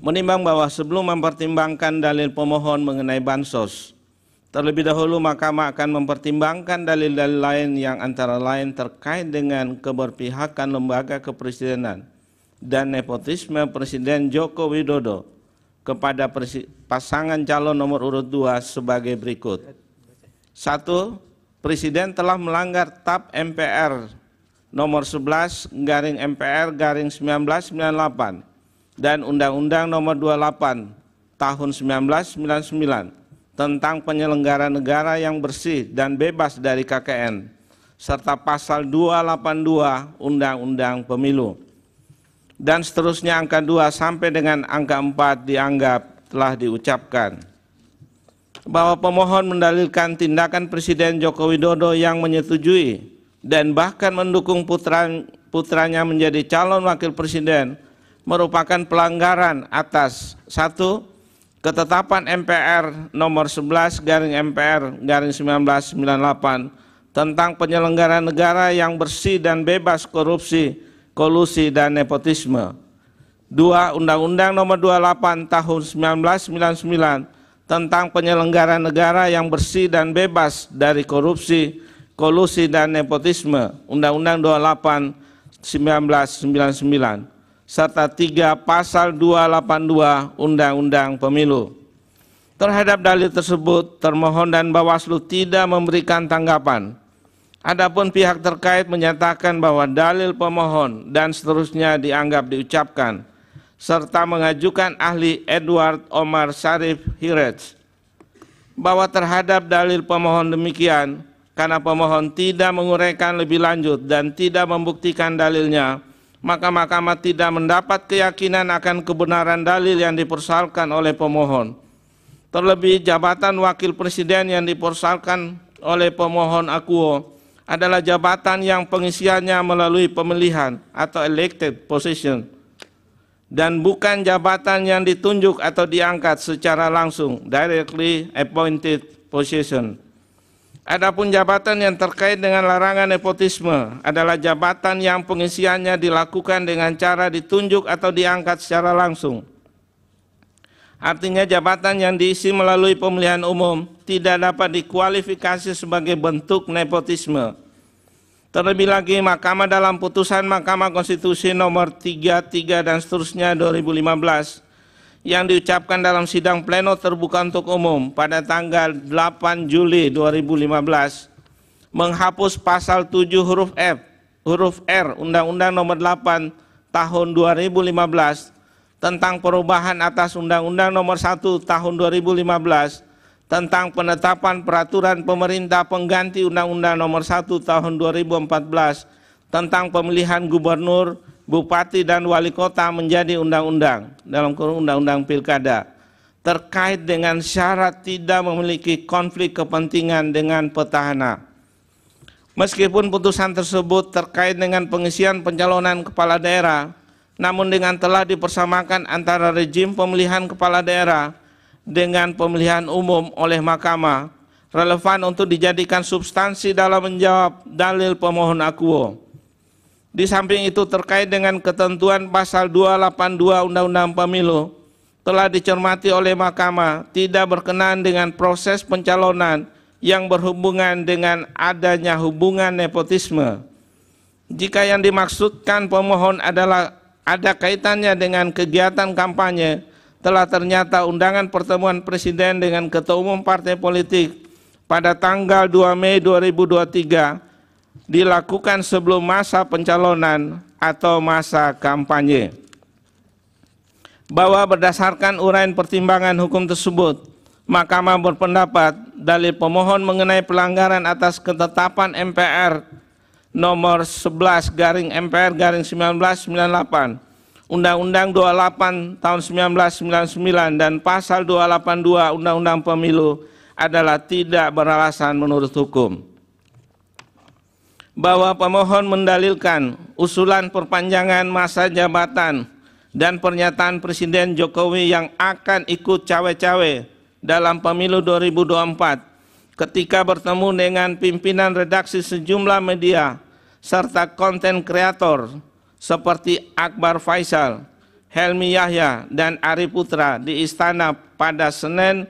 menimbang bahwa sebelum mempertimbangkan dalil pemohon mengenai bansos, terlebih dahulu mahkamah akan mempertimbangkan dalil-dalil lain yang antara lain terkait dengan keberpihakan lembaga kepresidenan dan nepotisme Presiden Joko Widodo kepada pasangan calon nomor urut 2 sebagai berikut. Satu, Presiden telah melanggar TAP MPR nomor 11 garing MPR garing 1998 dan Undang-Undang Nomor 28 Tahun 1999 tentang penyelenggara negara yang bersih dan bebas dari KKN serta pasal 282 Undang-Undang Pemilu. Dan seterusnya angka 2 sampai dengan angka 4 dianggap telah diucapkan. Bahwa pemohon mendalilkan tindakan Presiden Joko Widodo yang menyetujui dan bahkan mendukung putra, putranya menjadi calon wakil presiden merupakan pelanggaran atas satu ketetapan MPR nomor 11 garing MPR garing 1998 tentang penyelenggaraan negara yang bersih dan bebas korupsi, kolusi dan nepotisme. Dua Undang-Undang Nomor 28 Tahun 1999 tentang penyelenggaraan negara yang bersih dan bebas dari korupsi, kolusi dan nepotisme. Undang-Undang 28 1999 serta 3 pasal 282 Undang-Undang Pemilu. Terhadap dalil tersebut, termohon dan Bawaslu tidak memberikan tanggapan. Adapun pihak terkait menyatakan bahwa dalil pemohon dan seterusnya dianggap diucapkan, serta mengajukan ahli Edward Omar Sharif Hiraj bahwa terhadap dalil pemohon demikian, karena pemohon tidak menguraikan lebih lanjut dan tidak membuktikan dalilnya, maka mahkamah tidak mendapat keyakinan akan kebenaran dalil yang dipersoalkan oleh pemohon. Terlebih jabatan wakil presiden yang dipersoalkan oleh pemohon akuo adalah jabatan yang pengisiannya melalui pemilihan atau elected position dan bukan jabatan yang ditunjuk atau diangkat secara langsung directly appointed position. Adapun jabatan yang terkait dengan larangan nepotisme adalah jabatan yang pengisiannya dilakukan dengan cara ditunjuk atau diangkat secara langsung. Artinya jabatan yang diisi melalui pemilihan umum tidak dapat dikualifikasi sebagai bentuk nepotisme. Terlebih lagi Mahkamah dalam putusan Mahkamah Konstitusi nomor 33 dan seterusnya 2015 yang diucapkan dalam sidang pleno terbuka untuk umum pada tanggal 8 Juli 2015 menghapus pasal 7 huruf F huruf R Undang-Undang Nomor 8 Tahun 2015 tentang perubahan atas Undang-Undang Nomor 1 Tahun 2015 tentang penetapan peraturan pemerintah pengganti Undang-Undang Nomor 1 Tahun 2014 tentang pemilihan gubernur bupati dan wali kota menjadi undang-undang dalam kurung undang-undang pilkada terkait dengan syarat tidak memiliki konflik kepentingan dengan petahana. Meskipun putusan tersebut terkait dengan pengisian pencalonan kepala daerah, namun dengan telah dipersamakan antara rejim pemilihan kepala daerah dengan pemilihan umum oleh mahkamah, relevan untuk dijadikan substansi dalam menjawab dalil pemohon akuo. Di samping itu terkait dengan ketentuan pasal 282 Undang-Undang Pemilu telah dicermati oleh mahkamah tidak berkenan dengan proses pencalonan yang berhubungan dengan adanya hubungan nepotisme. Jika yang dimaksudkan pemohon adalah ada kaitannya dengan kegiatan kampanye, telah ternyata undangan pertemuan presiden dengan ketua umum partai politik pada tanggal 2 Mei 2023 dilakukan sebelum masa pencalonan atau masa kampanye. Bahwa berdasarkan uraian pertimbangan hukum tersebut, Mahkamah berpendapat dalil pemohon mengenai pelanggaran atas ketetapan MPR nomor 11 garing MPR garing 1998, Undang-Undang 28 tahun 1999 dan pasal 282 Undang-Undang Pemilu adalah tidak beralasan menurut hukum bahwa pemohon mendalilkan usulan perpanjangan masa jabatan dan pernyataan Presiden Jokowi yang akan ikut cawe-cawe dalam pemilu 2024 ketika bertemu dengan pimpinan redaksi sejumlah media serta konten kreator seperti Akbar Faisal, Helmi Yahya, dan Ari Putra di Istana pada Senin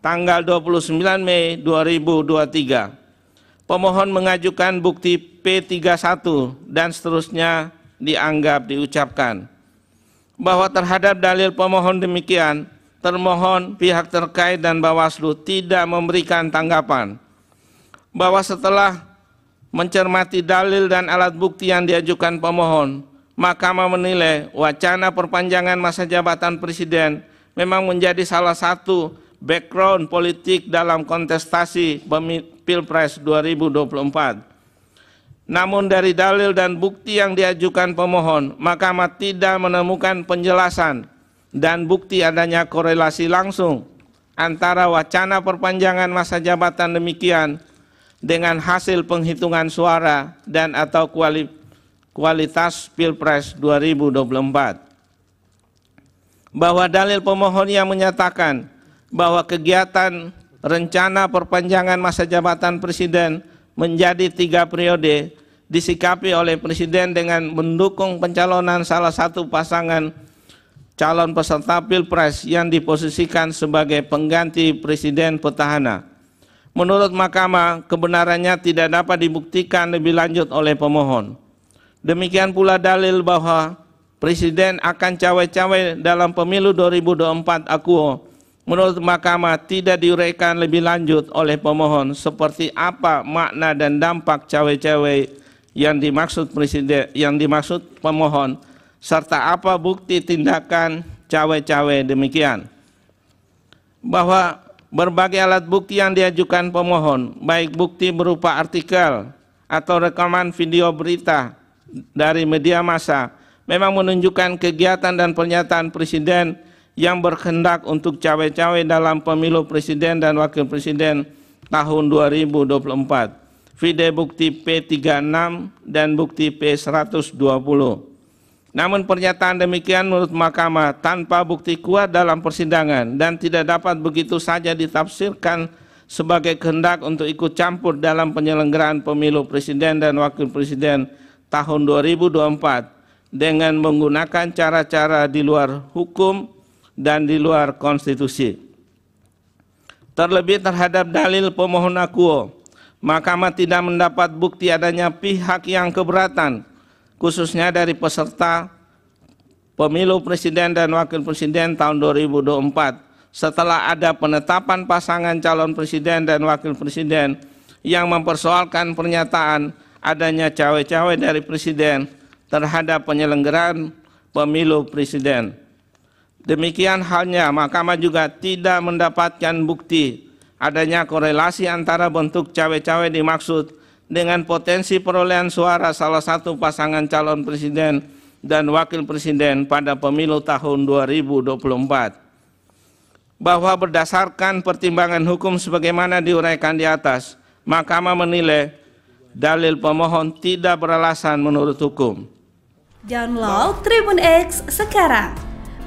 tanggal 29 Mei 2023 pemohon mengajukan bukti P31 dan seterusnya dianggap diucapkan. Bahwa terhadap dalil pemohon demikian, termohon pihak terkait dan Bawaslu tidak memberikan tanggapan. Bahwa setelah mencermati dalil dan alat bukti yang diajukan pemohon, Mahkamah menilai wacana perpanjangan masa jabatan presiden memang menjadi salah satu background politik dalam kontestasi Pilpres 2024. Namun dari dalil dan bukti yang diajukan pemohon, mahkamah tidak menemukan penjelasan dan bukti adanya korelasi langsung antara wacana perpanjangan masa jabatan demikian dengan hasil penghitungan suara dan atau kuali, kualitas Pilpres 2024. Bahwa dalil pemohon yang menyatakan bahwa kegiatan rencana perpanjangan masa jabatan presiden menjadi tiga periode disikapi oleh presiden dengan mendukung pencalonan salah satu pasangan calon peserta pilpres yang diposisikan sebagai pengganti presiden petahana. Menurut mahkamah, kebenarannya tidak dapat dibuktikan lebih lanjut oleh pemohon. Demikian pula dalil bahwa presiden akan cawe-cawe dalam pemilu 2024 akuo menurut mahkamah tidak diuraikan lebih lanjut oleh pemohon seperti apa makna dan dampak cawe-cawe yang dimaksud presiden yang dimaksud pemohon serta apa bukti tindakan cawe-cawe demikian bahwa berbagai alat bukti yang diajukan pemohon baik bukti berupa artikel atau rekaman video berita dari media massa memang menunjukkan kegiatan dan pernyataan presiden yang berkehendak untuk cawe-cawe dalam pemilu presiden dan wakil presiden tahun 2024. Fide bukti P36 dan bukti P120. Namun pernyataan demikian menurut mahkamah tanpa bukti kuat dalam persidangan dan tidak dapat begitu saja ditafsirkan sebagai kehendak untuk ikut campur dalam penyelenggaraan pemilu presiden dan wakil presiden tahun 2024 dengan menggunakan cara-cara di luar hukum dan di luar konstitusi. Terlebih terhadap dalil pemohon akuo, mahkamah tidak mendapat bukti adanya pihak yang keberatan, khususnya dari peserta pemilu presiden dan wakil presiden tahun 2024 setelah ada penetapan pasangan calon presiden dan wakil presiden yang mempersoalkan pernyataan adanya cawe-cawe dari presiden terhadap penyelenggaraan pemilu presiden. Demikian halnya mahkamah juga tidak mendapatkan bukti adanya korelasi antara bentuk cawe-cawe dimaksud dengan potensi perolehan suara salah satu pasangan calon presiden dan wakil presiden pada pemilu tahun 2024. Bahwa berdasarkan pertimbangan hukum sebagaimana diuraikan di atas, Mahkamah menilai dalil pemohon tidak beralasan menurut hukum. Download Tribun X sekarang